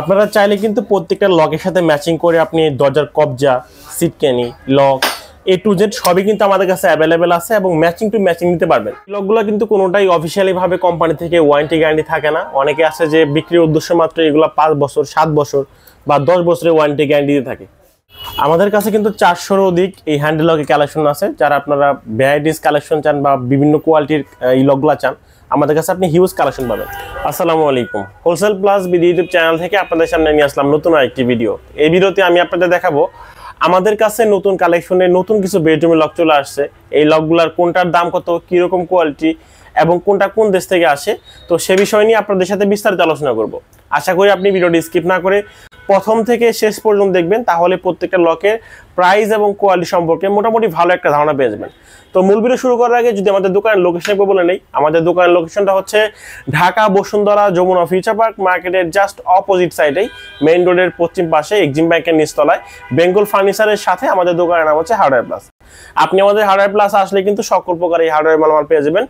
আপনারা চাইলে কিন্তু প্রত্যেকটা লকের সাথে ম্যাচিং করে আপনি দরজার কবজা সিটকেনি লক এ টু জেড সবই কিন্তু আমাদের কাছে অ্যাভেলেবেল আছে এবং ম্যাচিং টু ম্যাচিং নিতে পারবেন লকগুলো কিন্তু কোনোটাই অফিসিয়ালিভাবে কোম্পানি থেকে ওয়ারেন্টি গ্যারান্টি থাকে না অনেকে আছে যে বিক্রির উদ্দেশ্য মাত্র এগুলো পাঁচ বছর সাত বছর বা দশ বছরের ওয়ারেন্টি গ্যারান্টি দিয়ে থাকে আমাদের কাছে কিন্তু চারশোর অধিক এই লকের কালেকশন আছে যারা আপনারা ভ্যারাইটিস কালেকশন চান বা বিভিন্ন কোয়ালিটির এই লকগুলো চান আমাদের কাছে আপনি হিউজ কালেকশন পাবেন আসসালামু আলাইকুম wholesale plus BD YouTube channel থেকে আপনাদের সামনে নিয়ে আসলাম নতুন আরেকটি ভিডিও এই ভিডিওতে আমি আপনাদের দেখাবো আমাদের কাছে নতুন কালেকশনে নতুন কিছু বেডরুমের লক চলে আসছে এই লকগুলার কোনটার দাম কত কীরকম কোয়ালিটি এবং কোনটা কোন দেশ থেকে আসে তো সে বিষয় নিয়ে আপনাদের সাথে বিস্তারিত আলোচনা করব আশা করি আপনি ভিডিওটি স্কিপ না করে প্রথম থেকে শেষ পর্যন্ত দেখবেন তাহলে প্রত্যেকটা লকের প্রাইস এবং কোয়ালিটি সম্পর্কে মোটামুটি ভালো একটা ধারণা পেয়ে যাবেন তো মূল ভিডিও শুরু করার আগে যদি আমাদের দোকানের লোকেশন একটু বলে নেই আমাদের দোকানের লোকেশনটা হচ্ছে ঢাকা বসুন্ধরা যমুনা ফিউচার পার্ক মার্কেটের জাস্ট অপোজিট সাইডেই মেইন রোডের পশ্চিম পাশে এক্সিম ব্যাংকের নিচতলায় বেঙ্গল ফার্নিচারের সাথে আমাদের দোকানের নাম হচ্ছে হার্ডওয়্যার প্লাস আপনি আমাদের হার্ডওয়্যার প্লাস আসলে কিন্তু সকল প্রকার এই হার্ডওয়্যার মালামাল পেয়ে যাবেন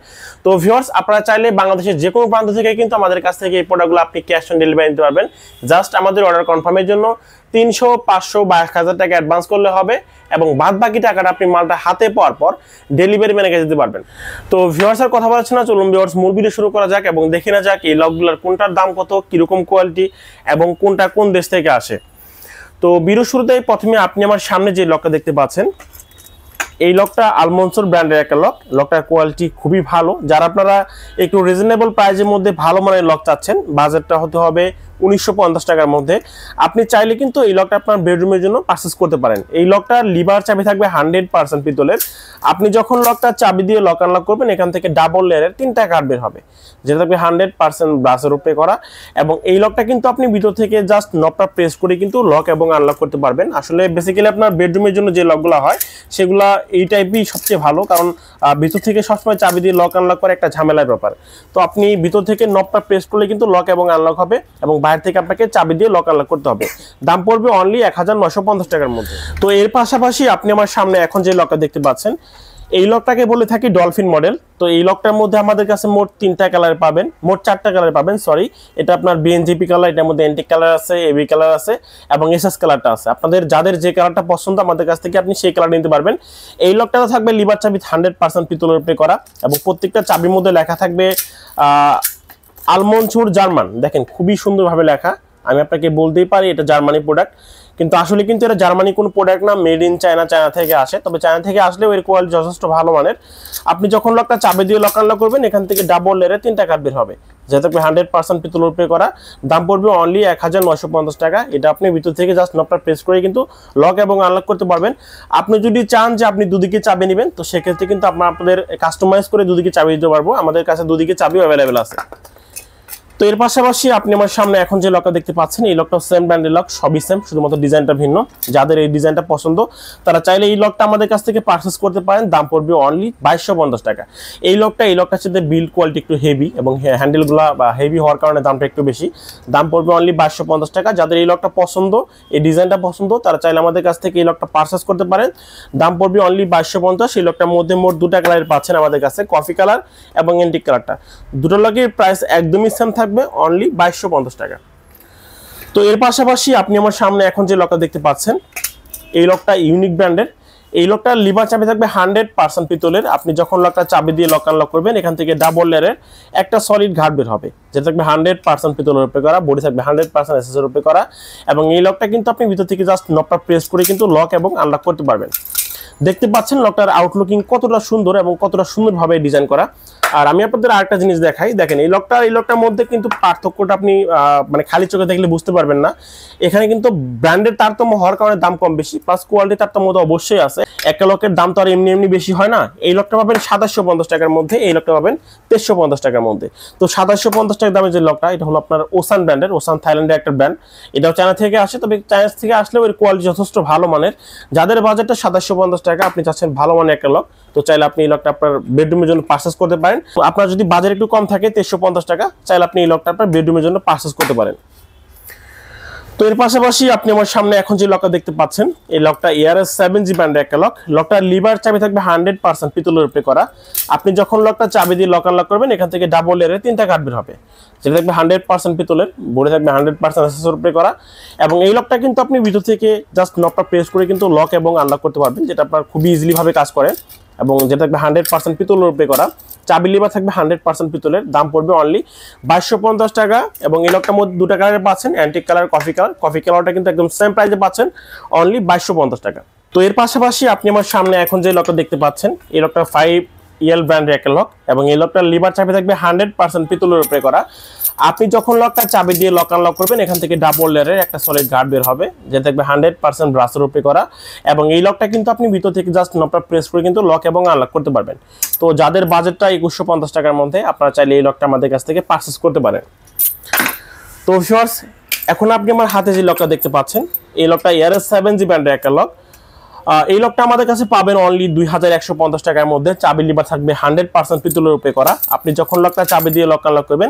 তো ভিউয়ার্স আপনারা চাইলে বাংলাদেশের যে কোনো প্রান্ত থেকে কিন্তু আমাদের কাছ থেকে এই প্রোডাক্টগুলো আপনি ক্যাশ অন ডেলিভারি নিতে পারবেন জাস্ট আমাদের অর্ডার কনফার্মের জন্য তিনশো পাঁচশো বা এক হাজার টাকা অ্যাডভান্স করলে হবে এবং বাদ বাকি টাকাটা আপনি মালটা হাতে পাওয়ার পর ডেলিভারি ম্যানে যেতে দিতে পারবেন তো ভিউয়ার্স কথা বলছে না চলুন ভিউয়ার্স মূল ভিডিও শুরু করা যাক এবং দেখে না যাক এই লকগুলোর কোনটার দাম কত কীরকম কোয়ালিটি এবং কোনটা কোন দেশ থেকে আসে তো বিরু শুরুতে প্রথমে আপনি আমার সামনে যে লকটা দেখতে পাচ্ছেন এই লকটা আলমনসোর ব্র্যান্ডের একটা লক লকটার কোয়ালিটি খুবই ভালো যারা আপনারা একটু রিজনেবল প্রাইজের মধ্যে ভালো মানের লক চাচ্ছেন বাজেটটা হতে হবে উনিশশো টাকার মধ্যে আপনি চাইলে কিন্তু এই লকটা আপনার বেডরুমের জন্য পার্সেস করতে পারেন এই লকটার লিভার চাবি থাকবে হান্ড্রেড পার্সেন্ট পিতলের আপনি যখন লকটা চাবি দিয়ে লক আনলক করবেন এখান থেকে ডাবল লেয়ারের তিনটা কার্ড বের হবে যেটা থাকবে হান্ড্রেড পার্সেন্ট ব্রাসের উপরে করা এবং এই লকটা কিন্তু আপনি ভিতর থেকে জাস্ট নবটা প্রেস করে কিন্তু লক এবং আনলক করতে পারবেন আসলে বেসিক্যালি আপনার বেডরুমের জন্য যে লকগুলো হয় সেগুলা এই টাইপই সবচেয়ে ভালো কারণ ভিতর থেকে সবসময় চাবি দিয়ে লক আনলক করা একটা ঝামেলার ব্যাপার তো আপনি ভিতর থেকে নবটা প্রেস করলে কিন্তু লক এবং আনলক হবে এবং বাইরে থেকে আপনাকে চাবি দিয়ে লক আনলক করতে হবে দাম পড়বে অনলি এক টাকার মধ্যে তো এর পাশাপাশি আপনি আমার সামনে এখন যে লকটা দেখতে পাচ্ছেন এই লকটাকে বলে থাকি ডলফিন মডেল তো এই লকটার মধ্যে আমাদের কাছে মোট তিনটা কালার পাবেন মোট চারটা কালার পাবেন সরি এটা আপনার বিএনজিপি কালার এটার মধ্যে এনটি কালার আছে এবি কালার আছে এবং এস এস কালারটা আছে আপনাদের যাদের যে কালারটা পছন্দ আমাদের কাছ থেকে আপনি সেই কালার নিতে পারবেন এই লকটাতে থাকবে লিভার চাবি হান্ড্রেড পার্সেন্ট পিতলের উপরে করা এবং প্রত্যেকটা চাবির মধ্যে লেখা থাকবে আলমনচুর জার্মান দেখেন খুবই সুন্দরভাবে লেখা আমি আপনাকে বলতেই পারি এটা জার্মানি প্রোডাক্ট কিন্তু আসলে কিন্তু এটা জার্মানি কোনো প্রোডাক্ট না মেড ইন চায়না চায়না থেকে আসে তবে চায়না থেকে আসলেও এর কোয়ালিটি যথেষ্ট ভালো মানের আপনি যখন লকটা চাবে দিয়ে লক আনলক করবেন এখান থেকে ডাবল লেয়ারে তিনটা কাঠ বের হবে যেহেতু আপনি হান্ড্রেড পার্সেন্ট পিতল পে করা দাম পড়বে অনলি এক হাজার নশো পঞ্চাশ টাকা এটা আপনি ভিতর থেকে জাস্ট নকটা প্রেস করে কিন্তু লক এবং আনলক করতে পারবেন আপনি যদি চান যে আপনি দুদিকে চাবি নেবেন তো সেক্ষেত্রে কিন্তু আমরা আপনাদের কাস্টমাইজ করে দুদিকে চাবি দিতে পারবো আমাদের কাছে দুদিকে চাবি অ্যাভেলেবেল আছে তো এর পাশাপাশি আপনি আমার সামনে এখন যে লকটা দেখতে পাচ্ছেন এই লকটা সেম ব্র্যান্ডের লক সবই সেম শুধুমাত্র ডিজাইনটা ভিন্ন যাদের এই ডিজাইনটা পছন্দ তারা চাইলে এই লকটা আমাদের কাছ থেকে পারচেস করতে পারেন দাম পড়বে অনলি বাইশশো পঞ্চাশ টাকা এই লকটা এই লকটার সাথে বিল্ড কোয়ালিটি একটু হেভি এবং হ্যান্ডেলগুলো বা হেভি হওয়ার কারণে দামটা একটু বেশি দাম পড়বে অনলি বাইশশো পঞ্চাশ টাকা যাদের এই লকটা পছন্দ এই ডিজাইনটা পছন্দ তারা চাইলে আমাদের কাছ থেকে এই লকটা পারচেস করতে পারেন দাম পড়বে অনলি বাইশশো পঞ্চাশ এই লকটার মধ্যে মোট দুটা কালারের পাচ্ছেন আমাদের কাছে কফি কালার এবং এন্টিক কালারটা দুটো লকের প্রাইস একদমই সেম থাকবে থাকবে অনলি বাইশশো টাকা তো এর পাশাপাশি আপনি আমার সামনে এখন যে লকটা দেখতে পাচ্ছেন এই লকটা ইউনিক ব্র্যান্ডের এই লকটার লিভার চাবি থাকবে হান্ড্রেড পার্সেন্ট পিতলের আপনি যখন লকটা চাবি দিয়ে লক আনলক করবেন এখান থেকে ডাবল লেয়ারের একটা সলিড ঘাট বের হবে যেটা থাকবে হান্ড্রেড পার্সেন্ট পিতলের উপরে করা বডি থাকবে হান্ড্রেড পার্সেন্ট এসএসের উপরে করা এবং এই লকটা কিন্তু আপনি ভিতর থেকে জাস্ট নকটা প্রেস করে কিন্তু লক এবং আনলক করতে পারবেন দেখতে পাচ্ছেন লকটার আউটলুকিং কতটা সুন্দর এবং কতটা সুন্দরভাবে ডিজাইন করা আর আমি আপনাদের আরেকটা জিনিস দেখাই দেখেন এই লকটা এই লকটার মধ্যে কিন্তু পার্থক্যটা আপনি মানে খালি চোখে দেখলে বুঝতে পারবেন না এখানে কিন্তু ব্র্যান্ডের তারতম্য হওয়ার কারণে দাম কম বেশি প্লাস কোয়ালিটি তারতম্য তো অবশ্যই আছে একটা লকের দাম তো আর এমনি এমনি বেশি হয় না এই লকটা পাবেন সাতাশশো পঞ্চাশ টাকার মধ্যে এই লকটা পাবেন তেরোশো পঞ্চাশ টাকার মধ্যে তো সাতাশশো পঞ্চাশ টাকা দামের যে লকটা এটা হলো আপনার ওসান ব্র্যান্ডের ওসান থাইল্যান্ডের একটা ব্র্যান্ড এটাও চায়না থেকে আসে তবে চায়না থেকে আসলেও এর কোয়ালিটি যথেষ্ট ভালো মানের যাদের বাজেটটা সাতাশশো পঞ্চাশ টাকা আপনি চাচ্ছেন ভালো মানের একটা লক তো চাইলে আপনি এই লকটা আপনার বেডরুমের জন্য পার্সেস করতে পারেন আপনার যদি বাজার একটু কম থাকে তেরোশো পঞ্চাশ টাকা চাইলে আপনি এই লকটা আপনার বেডরুমের জন্য পার্সেস করতে পারেন তো এর পাশাপাশি আপনি আমার সামনে এখন যে লকটা দেখতে পাচ্ছেন এই লকটা এআরএস সেভেন জি ব্যান্ডের একটা লক লকটার লিভার চাবি থাকবে হান্ড্রেড পার্সেন্ট পিতলের উপরে করা আপনি যখন লকটা চাবি দিয়ে লক আনলক করবেন এখান থেকে ডাবল এর তিনটা কাঠ বের হবে যেটা থাকবে হান্ড্রেড পার্সেন্ট পিতলের বোর্ডে থাকবে হান্ড্রেড পার্সেন্ট অ্যাসেসর উপরে করা এবং এই লকটা কিন্তু আপনি ভিতর থেকে জাস্ট লকটা প্রেস করে কিন্তু লক এবং আনলক করতে পারবেন যেটা আপনার খুবই ইজিলিভাবে কাজ করে এবং যেটা থাকবে হান্ড্রেড পার্সেন্ট পিতলের উপরে করা চাবি লিভার থাকবে হান্ড্রেড পার্সেন্ট পিতলের দাম পড়বে অনলি বাইশশো পঞ্চাশ টাকা এবং এই লোকটার মধ্যে দুটা কালারে পাচ্ছেন antique colour coffee colour coffee কালারটা কিন্তু একদম সেম প্রাইসে পাচ্ছেন অনলি বাইশশো পঞ্চাশ টাকা তো এর পাশাপাশি আপনি আমার সামনে এখন যে লকটা দেখতে পাচ্ছেন এই লকটা ফাইভ ইয়েল ব্র্যান্ডের একটা লক এবং এই লকটার লিভার চাপে থাকবে হান্ড্রেড পার্সেন্ট পিতলের উপরে করা আপনি যখন লকটা চাবি দিয়ে লক আনলক করবেন এখান থেকে ডাবল লেয়ারের একটা সলিড গার্ড বের হবে যে থাকবে হান্ড্রেড পার্সেন্ট ব্রাসের উপরে করা এবং এই লকটা কিন্তু আপনি ভিতর থেকে জাস্ট নবটা প্রেস করে কিন্তু লক এবং আনলক করতে পারবেন তো যাদের বাজেটটা একুশশো পঞ্চাশ টাকার মধ্যে আপনারা চাইলে এই লকটা আমাদের কাছ থেকে পারচেস করতে পারেন তো শর্টস এখন আপনি আমার হাতে যে লকটা দেখতে পাচ্ছেন এই লকটা ইয়ার সেভেন জি ব্যান্ডের একটা লক এই লকটা আমাদের কাছে পাবেন অনলি দুই হাজার একশো পঞ্চাশ টাকার মধ্যে চাবি লিবার থাকবে হান্ড্রেড পার্সেন্ট পিতলের উপরে করা আপনি যখন লকটা চাবি দিয়ে লক আনলক করবেন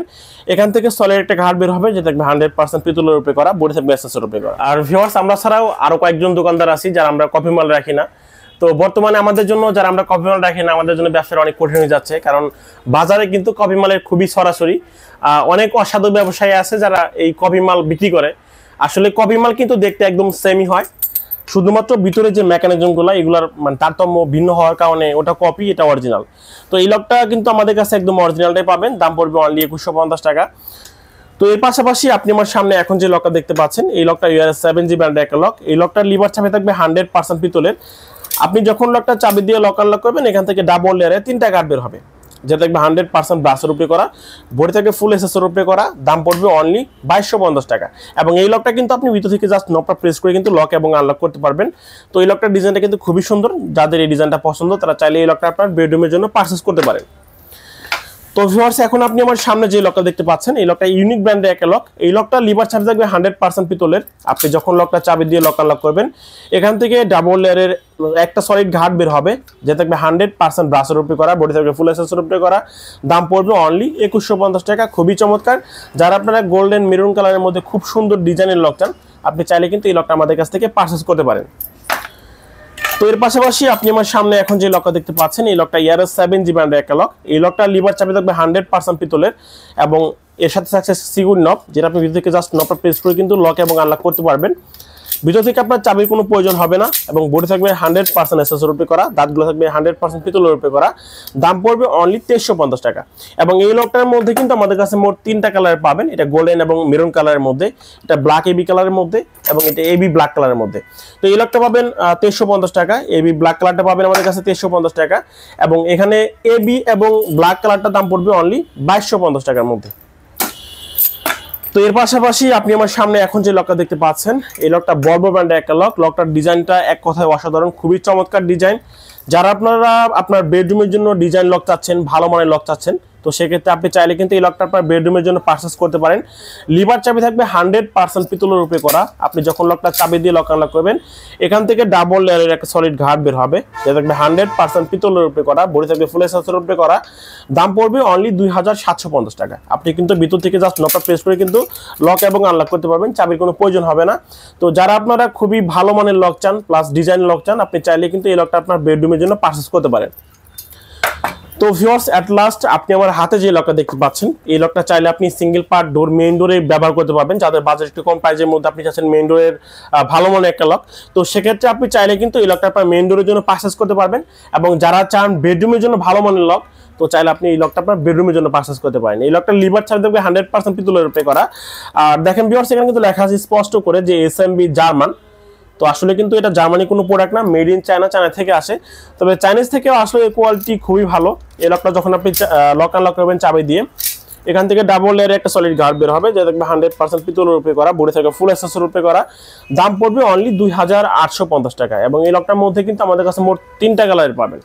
এখান থেকে সলের একটা ঘাট বের হবে যেটা থাকবে হান্ড্রেড পার্সেন্ট পিতলের উপরে করা বডি থাকবে এসেসের উপরে করা আর ভিওয়ার্স আমরা ছাড়াও আরও কয়েকজন দোকানদার আছি যারা আমরা কফি মাল রাখি না তো বর্তমানে আমাদের জন্য যারা আমরা কফি মাল রাখি না আমাদের জন্য ব্যবসার অনেক কঠিন হয়ে যাচ্ছে কারণ বাজারে কিন্তু কফি মালের খুবই সরাসরি অনেক অসাধু ব্যবসায়ী আছে যারা এই কফি মাল বিক্রি করে আসলে কফি মাল কিন্তু দেখতে একদম সেমই হয় শুধুমাত্র ভিতরে যে মেকানিজমগুলো এগুলার মানে তারতম্য ভিন্ন হওয়ার কারণে ওটা কপি এটা অরিজিনাল তো এই লকটা কিন্তু আমাদের কাছে একদম অরিজিনালটাই পাবেন দাম পড়বে অনলি একুশশো পঞ্চাশ টাকা তো এর পাশাপাশি আপনি আমার সামনে এখন যে লকটা দেখতে পাচ্ছেন এই লকটা ইউআর সেভেন জি ব্র্যান্ডের একটা লক এই লকটার লিভার চাপে থাকবে হান্ড্রেড পার্সেন্ট পিতলের আপনি যখন লকটা চাবি দিয়ে লক আনলক করবেন এখান থেকে ডাবল লেয়ারে তিনটা কাঠ বের হবে যেটা দেখবে হান্ড্রেড পার্সেন্ট ব্রাশের উপরে করা ভরে থাকবে ফুল এসেসের উপরে করা দাম পড়বে অনলি বাইশশো পঞ্চাশ টাকা এবং এই লকটা কিন্তু আপনি ভিতর থেকে জাস্ট নকটা প্রেস করে কিন্তু লক এবং আনলক করতে পারবেন তো এই লকটার ডিজাইনটা কিন্তু খুবই সুন্দর যাদের এই ডিজাইনটা পছন্দ তারা চাইলে এই লকটা আপনার বেডরুমের জন্য পারচেস করতে পারেন তো ভিউয়ার্স এখন আপনি আমার সামনে যে লকটা দেখতে পাচ্ছেন এই লকটা ইউনিক ব্র্যান্ডের একটা লক এই লকটা লিভার চার্জ থাকবে হান্ড্রেড পার্সেন্ট পিতলের আপনি যখন লকটা চাবি দিয়ে লক আনলক করবেন এখান থেকে ডাবল লেয়ারের একটা সলিড ঘাট বের হবে যে থাকবে হান্ড্রেড পার্সেন্ট ব্রাশের উপরে করা বডি থাকবে ফুল এসেন্সের উপরে করা দাম পড়বে অনলি একুশশো পঞ্চাশ টাকা খুবই চমৎকার যারা আপনারা গোল্ডেন মেরুন কালারের মধ্যে খুব সুন্দর ডিজাইনের লক চান আপনি চাইলে কিন্তু এই লকটা আমাদের কাছ থেকে পারচেস করতে পারেন তো এর পাশাপাশি আপনি আমার সামনে এখন যে লকটা দেখতে পাচ্ছেন এই লকটা ইয়ারের সেভেন জি ব্র্যান্ডের একটা লক এই লকটা লিভার চাপে থাকবে হান্ড্রেড পার্সেন্ট পিতলের এবং এর সাথে থাকছে সিগুর নব যেটা আপনি ভিতর থেকে জাস্ট নবটা প্রেস করে কিন্তু লক এবং আনলক করতে পারবেন ভিতর থেকে আপনার চাবির কোনো প্রয়োজন হবে না এবং বডি থাকবে হান্ড্রেড পার্সেন্ট এসএস রূপে করা দাঁতগুলো থাকবে হান্ড্রেড পার্সেন্ট পিতল রূপে করা দাম পড়বে অনলি তেইশশো পঞ্চাশ টাকা এবং এই লকটার মধ্যে কিন্তু আমাদের কাছে মোট তিনটা কালার পাবেন এটা গোল্ডেন এবং মেরুন কালারের মধ্যে এটা ব্ল্যাক এবি কালারের মধ্যে এবং এটা এবি ব্ল্যাক কালারের মধ্যে তো এই লকটা পাবেন তেইশশো পঞ্চাশ টাকা এবি ব্ল্যাক কালারটা পাবেন আমাদের কাছে তেইশশো পঞ্চাশ টাকা এবং এখানে এবি এবং ব্ল্যাক কালারটা দাম পড়বে অনলি বাইশশো পঞ্চাশ টাকার মধ্যে তো এর পাশাপাশি আপনি আমার সামনে এখন যে লকটা দেখতে পাচ্ছেন এই লকটা বর্ব ব্র্যান্ডের একটা লক লকটার ডিজাইনটা এক কথায় অসাধারণ খুবই চমৎকার ডিজাইন যারা আপনারা আপনার বেডরুমের জন্য ডিজাইন লক চাচ্ছেন ভালো মানের লক চাচ্ছেন তো সেক্ষেত্রে আপনি চাইলে কিন্তু এই লকটা আপনার বেডরুমের জন্য পারচেস করতে পারেন লিভার চাবি থাকবে হান্ড্রেড পার্সেন্ট পিতলের উপরে করা আপনি যখন লকটা চাবি দিয়ে লক আনলক করবেন এখান থেকে ডাবল লেয়ারের একটা সলিড ঘাট বের হবে যেটা থাকবে হান্ড্রেড পার্সেন্ট পিতলের উপরে করা বড়ি থাকবে ফুলের সাথে উপরে করা দাম পড়বে অনলি দুই হাজার সাতশো পঞ্চাশ টাকা আপনি কিন্তু ভিতর থেকে জাস্ট লকটা প্রেস করে কিন্তু লক এবং আনলক করতে পারবেন চাবির কোনো প্রয়োজন হবে না তো যারা আপনারা খুবই ভালো মানের লক চান প্লাস ডিজাইন লক চান আপনি চাইলে কিন্তু এই লকটা আপনার বেডরুমের জন্য পারচেস করতে পারেন তো ভিউয়ার্স অ্যাট লাস্ট আপনি আমার হাতে যে লকটা দেখতে পাচ্ছেন এই লকটা চাইলে আপনি সিঙ্গেল পার্ট ডোর মেইন ডোরে ব্যবহার করতে পারবেন যাদের বাজার একটু কম প্রাইজের মধ্যে আপনি চাচ্ছেন মেইন ডোরের ভালো মনে একটা লক তো সেক্ষেত্রে আপনি চাইলে কিন্তু এই লকটা আপনার মেইন ডোরের জন্য পারচেস করতে পারবেন এবং যারা চান বেডরুমের জন্য ভালো মনের লক তো চাইলে আপনি এই লকটা আপনার বেডরুমের জন্য পারচেস করতে পারেন এই লকটা লিভার ছাড়া দেখবে হান্ড্রেড পার্সেন্ট পিতুলের উপরে করা আর দেখেন বিওর সেখানে কিন্তু লেখা আছে স্পষ্ট করে যে এস এম বি জার্মান তো আসলে কিন্তু এটা জার্মানি কোনো প্রোডাক্ট না মেড ইন চায়না চায়না থেকে আসে তবে চাইনিজ থেকেও আসলে এই কোয়ালিটি খুবই ভালো এই লকটা যখন আপনি লক লক করবেন চাবি দিয়ে এখান থেকে ডাবল লেয়ারে একটা সলিড গার্ড বের হবে যেটা দেখবে হান্ড্রেড পার্সেন্ট পিতল রূপে করা বড়ি থেকে ফুল এসেসর রূপে করা দাম পড়বে অনলি দুই হাজার আটশো পঞ্চাশ টাকা এবং এই লকটার মধ্যে কিন্তু আমাদের কাছে মোট তিনটা কালারের পাবেন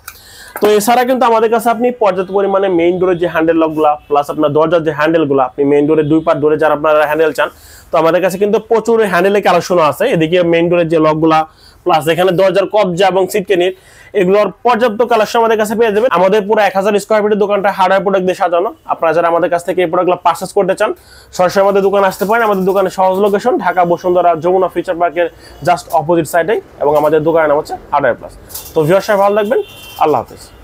তো এছাড়া কিন্তু আমাদের কাছে আপনি পর্যাপ্ত পরিমাণে মেইন ডোরের যে হ্যান্ডেল লকগুলা প্লাস আপনার দরজার যে হ্যান্ডেলগুলো আপনি মেইন ডোরে দুই পার ডোরে যারা আপনারা হ্যান্ডেল চান তো আমাদের কাছে কিন্তু প্রচুর হ্যান্ডেলের কালেকশনও আছে এদিকে মেইন ডোরের যে লকগুলা প্লাস এখানে দরজার কবজা এবং সিটকেনির এগুলোর পর্যাপ্ত কালেকশন আমাদের কাছে পেয়ে যাবেন আমাদের পুরো এক হাজার স্কোয়ার ফিটের দোকানটা হার্ডওয়ার প্রোডাক্ট দিয়ে সাজানো আপনারা যারা আমাদের কাছ থেকে এই প্রোডাক্টগুলো পার্চেস করতে চান সরাসরি আমাদের দোকান আসতে পারেন আমাদের দোকানের সহজ লোকেশন ঢাকা বসুন্ধরা যমুনা ফিচার পার্কের জাস্ট অপোজিট সাইডে এবং আমাদের দোকানের নাম হচ্ছে হার্ডওয়ার প্লাস তো ভিওর সাহেব ভালো লাগবেন আল্লাহ হাফেজ